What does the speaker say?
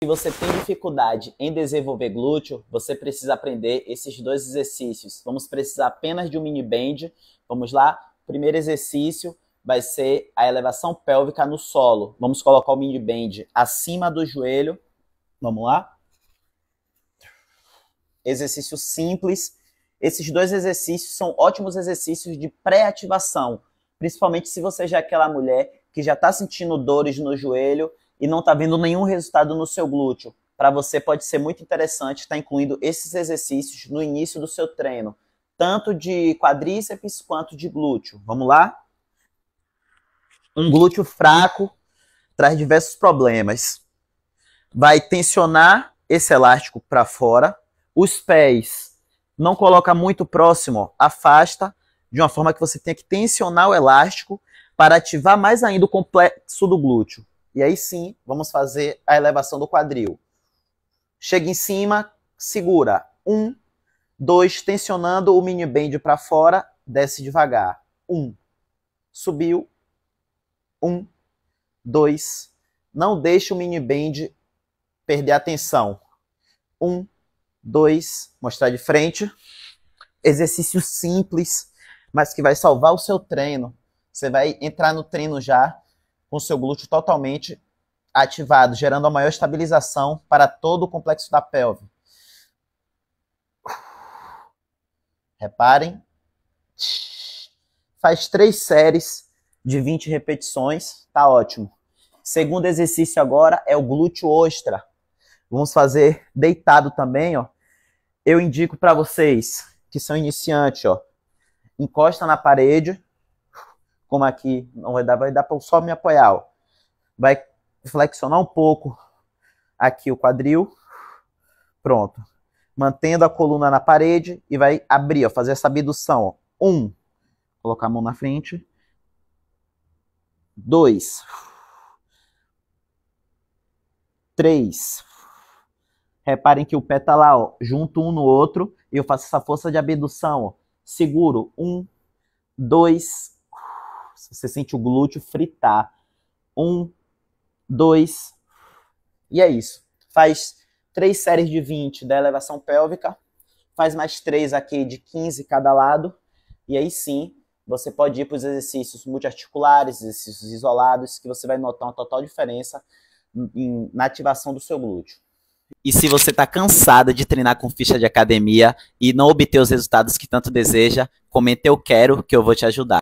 Se você tem dificuldade em desenvolver glúteo, você precisa aprender esses dois exercícios. Vamos precisar apenas de um mini band. Vamos lá? Primeiro exercício vai ser a elevação pélvica no solo. Vamos colocar o mini band acima do joelho. Vamos lá? Exercício simples. Esses dois exercícios são ótimos exercícios de pré-ativação, principalmente se você já é aquela mulher que já está sentindo dores no joelho e não está vendo nenhum resultado no seu glúteo, para você pode ser muito interessante estar tá incluindo esses exercícios no início do seu treino, tanto de quadríceps quanto de glúteo. Vamos lá? Um glúteo fraco traz diversos problemas. Vai tensionar esse elástico para fora, os pés não coloca muito próximo, afasta de uma forma que você tenha que tensionar o elástico para ativar mais ainda o complexo do glúteo. E aí sim, vamos fazer a elevação do quadril. Chega em cima, segura. Um, dois, tensionando o mini bend para fora, desce devagar. Um, subiu. Um, dois. Não deixe o mini bend perder a tensão. Um, dois, mostrar de frente. Exercício simples, mas que vai salvar o seu treino. Você vai entrar no treino já com seu glúteo totalmente ativado, gerando a maior estabilização para todo o complexo da pelve. Reparem. Faz três séries de 20 repetições, tá ótimo. Segundo exercício agora é o glúteo ostra. Vamos fazer deitado também, ó. Eu indico para vocês que são iniciantes, ó. Encosta na parede, como aqui não vai dar, vai dar para só me apoiar. Ó. Vai flexionar um pouco aqui o quadril. Pronto. Mantendo a coluna na parede e vai abrir, ó, fazer essa abdução. Ó. Um, colocar a mão na frente. Dois. Três. Reparem que o pé tá lá, ó, junto um no outro. E eu faço essa força de abdução, ó. Seguro. Um, dois, você sente o glúteo fritar. Um, dois. E é isso. Faz três séries de 20 da elevação pélvica. Faz mais três aqui de 15 cada lado. E aí sim, você pode ir para os exercícios multiarticulares, exercícios isolados, que você vai notar uma total diferença em, na ativação do seu glúteo. E se você está cansada de treinar com ficha de academia e não obter os resultados que tanto deseja, comente eu quero que eu vou te ajudar.